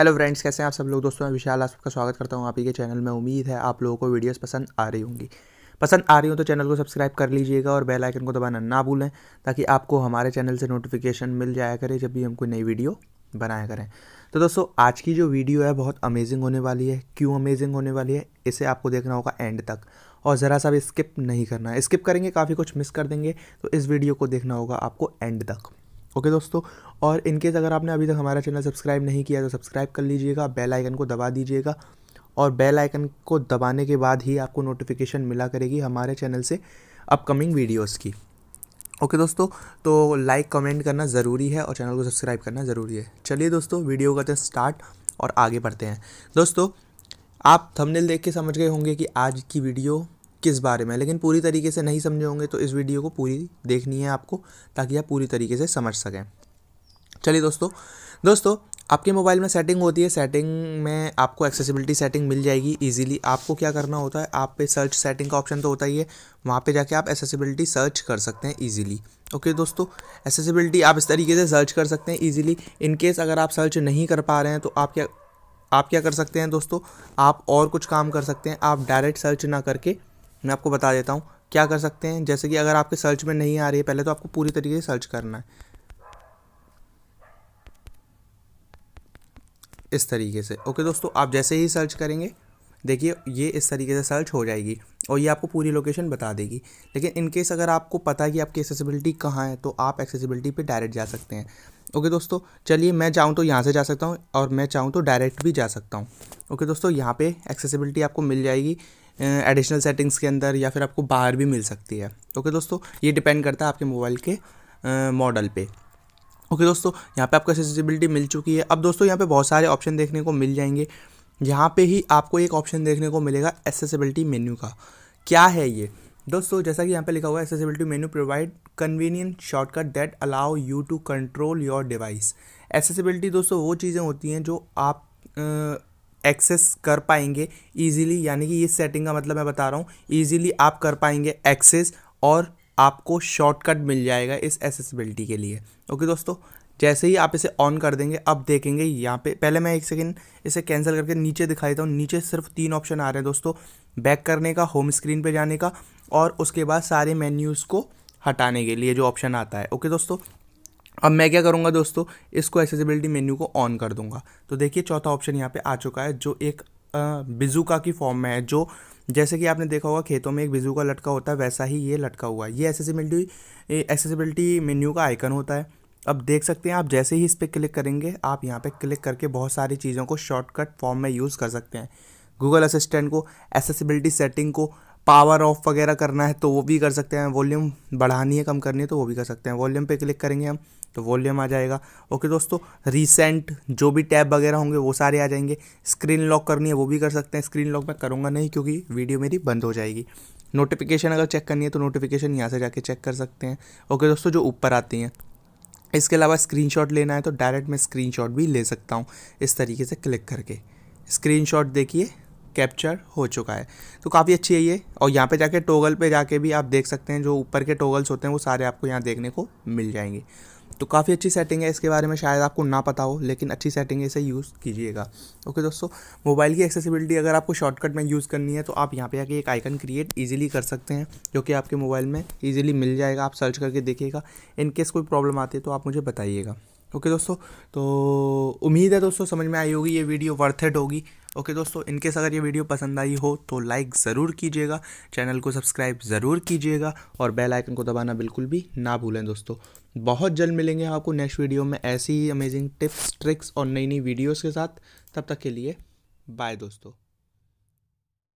hello friends कैसे हैं आप सब लोग दोस्तों मैं विशाल आप सबका स्वागत करता हूं आप ही के चैनल में उम्मीद है आप लोगों को वीडियोस पसंद आ रही होंगी पसंद आ रही हो तो चैनल को सब्सक्राइब कर लीजिएगा और बेल आइकन को दबाना ना भूलें ताकि आपको हमारे चैनल से नोटिफिकेशन मिल जाया करे जब भी हम कोई नई वीडियो बनाया करें तो दोस्तों आज की जो वीडियो है बहुत अमेजिंग होने वाली है क्यों अमेजिंग होने वाली है इसे आपको देखना होगा एंड तक और ज़रा सा भी स्किप नहीं करना है स्किप करेंगे काफ़ी कुछ मिस कर देंगे तो इस वीडियो को देखना होगा आपको एंड तक ओके दोस्तों और इनकेस अगर आपने अभी तक हमारा चैनल सब्सक्राइब नहीं किया तो सब्सक्राइब कर लीजिएगा बेल आइकन को दबा दीजिएगा और बेल आइकन को दबाने के बाद ही आपको नोटिफिकेशन मिला करेगी हमारे चैनल से अपकमिंग वीडियोस की ओके दोस्तों तो लाइक कमेंट करना ज़रूरी है और चैनल को सब्सक्राइब करना ज़रूरी है चलिए दोस्तों वीडियो करते हैं स्टार्ट और आगे बढ़ते हैं दोस्तों आप थंबनेल देख के समझ गए होंगे कि आज की वीडियो किस बारे में लेकिन पूरी तरीके से नहीं समझे होंगे तो इस वीडियो को पूरी देखनी है आपको ताकि आप पूरी तरीके से समझ सकें चलिए दोस्तों दोस्तों आपके मोबाइल में सेटिंग होती है सेटिंग में आपको एक्सेसिबिलिटी सेटिंग मिल जाएगी इजीली आपको क्या करना होता है आप पे सर्च सेटिंग का ऑप्शन तो होता ही है वहाँ पे जाके आप एक्सेसिबिलिटी सर्च कर सकते हैं इजीली ओके दोस्तों एक्सेसिबिलिटी आप इस तरीके से सर्च कर सकते हैं इजीली इनकेस अगर आप सर्च नहीं कर पा रहे हैं तो आप क्या आप क्या कर सकते हैं दोस्तों आप और कुछ काम कर सकते हैं आप डायरेक्ट सर्च ना करके मैं आपको बता देता हूँ क्या कर सकते हैं जैसे कि अगर आपके सर्च में नहीं आ रही है पहले तो आपको पूरी तरीके से सर्च करना है इस तरीके से ओके दोस्तों आप जैसे ही सर्च करेंगे देखिए ये इस तरीके से सर्च हो जाएगी और ये आपको पूरी लोकेशन बता देगी लेकिन इन केस अगर आपको पता है कि आपकी एक्सेसिबिलिटी कहाँ है तो आप एक्सेसिबिलिटी पे डायरेक्ट जा सकते हैं ओके दोस्तों चलिए मैं चाहूँ तो यहाँ से जा सकता हूँ और मैं चाहूँ तो डायरेक्ट भी जा सकता हूँ ओके दोस्तों यहाँ पे एक्सेसिबिलिटी आपको मिल जाएगी एडिशनल सेटिंग्स के अंदर या फिर आपको बाहर भी मिल सकती है ओके दोस्तों ये डिपेंड करता है आपके मोबाइल के मॉडल पे ओके दोस्तों यहाँ पे आपको एसेसिबिलिटी मिल चुकी है अब दोस्तों यहाँ पे बहुत सारे ऑप्शन देखने को मिल जाएंगे यहाँ पे ही आपको एक ऑप्शन देखने को मिलेगा एसेसिबिलिटी मेन्यू का क्या है ये दोस्तों जैसा कि यहाँ पे लिखा हुआ है accessibility menu provide convenient shortcut that allow you to control your device accessibility दोस्तों वो चीज़ें होती हैं जो आप एक्सेस कर पाएंगे इजीली यानी कि इस सेटिंग का मतलब मैं बता रहा हूँ ईजिली आप कर पाएंगे एक्सेस और आपको शॉर्टकट मिल जाएगा इस एसेसिबिलिटी के लिए ओके दोस्तों जैसे ही आप इसे ऑन कर देंगे अब देखेंगे यहाँ पे पहले मैं एक सेकेंड इसे कैंसिल करके नीचे दिखा देता हूँ नीचे सिर्फ तीन ऑप्शन आ रहे हैं दोस्तों बैक करने का होम स्क्रीन पे जाने का और उसके बाद सारे मेन्यूज़ को हटाने के लिए जो ऑप्शन आता है ओके दोस्तों अब मैं क्या करूँगा दोस्तों इसको एसेसिबिलिटी मेन्यू को ऑन कर दूंगा तो देखिए चौथा ऑप्शन यहाँ पे आ चुका है जो एक बिजुका की फॉर्म में है जो जैसे कि आपने देखा होगा खेतों में एक बिजुका लटका होता है वैसा ही ये लटका हुआ है ये एसेसिबिलिटी एसेसिबिलिटी मेन्यू का आइकन होता है अब देख सकते हैं आप जैसे ही इस पर क्लिक करेंगे आप यहाँ पे क्लिक करके बहुत सारी चीज़ों को शॉर्टकट फॉर्म में यूज़ कर सकते हैं गूगल असिस्टेंट को एसेसिबिलिटी सेटिंग को पावर ऑफ वगैरह करना है तो वो भी कर सकते हैं वॉल्यूम बढ़ानी है कम करनी है तो वो भी कर सकते हैं वॉल्यूम पे क्लिक करेंगे हम तो वॉल्यूम आ जाएगा ओके दोस्तों रिसेंट जो भी टैब वगैरह होंगे वो सारे आ जाएंगे स्क्रीन लॉक करनी है वो भी कर सकते हैं स्क्रीन लॉक मैं करूँगा नहीं क्योंकि वीडियो मेरी बंद हो जाएगी नोटिफिकेशन अगर चेक करनी है तो नोटिफिकेशन यहाँ से जाके चेक कर सकते हैं ओके दोस्तों जो ऊपर आती हैं इसके अलावा स्क्रीन लेना है तो डायरेक्ट मैं स्क्रीन भी ले सकता हूँ इस तरीके से क्लिक करके स्क्रीन देखिए कैप्चर हो चुका है तो काफ़ी अच्छी है ये और यहाँ पे जाके टोगल पे जाके भी आप देख सकते हैं जो ऊपर के टोगल्स होते हैं वो सारे आपको यहाँ देखने को मिल जाएंगे तो काफ़ी अच्छी सेटिंग है इसके बारे में शायद आपको ना पता हो लेकिन अच्छी सेटिंग है इसे यूज़ कीजिएगा ओके दोस्तों मोबाइल की एक्सेसिबिलिटी अगर आपको शॉर्टकट में यूज़ करनी है तो आप यहाँ पे आके एक आइकन क्रिएट इजीली कर सकते हैं जो कि आपके मोबाइल में इजीली मिल जाएगा आप सर्च करके देखिएगा इनकेस कोई प्रॉब्लम आती है तो आप मुझे बताइएगा ओके दोस्तों तो उम्मीद है दोस्तों समझ में आई होगी ये वीडियो वर्थ होगी ओके दोस्तों इनकेस अगर ये वीडियो पसंद आई हो तो लाइक ज़रूर कीजिएगा चैनल को सब्सक्राइब ज़रूर कीजिएगा और बेल आइकन को दबाना बिल्कुल भी ना भूलें दोस्तों बहुत जल्द मिलेंगे आपको नेक्स्ट वीडियो में ऐसी ही अमेजिंग टिप्स ट्रिक्स और नई नई वीडियोज़ के साथ तब तक के लिए बाय दोस्तों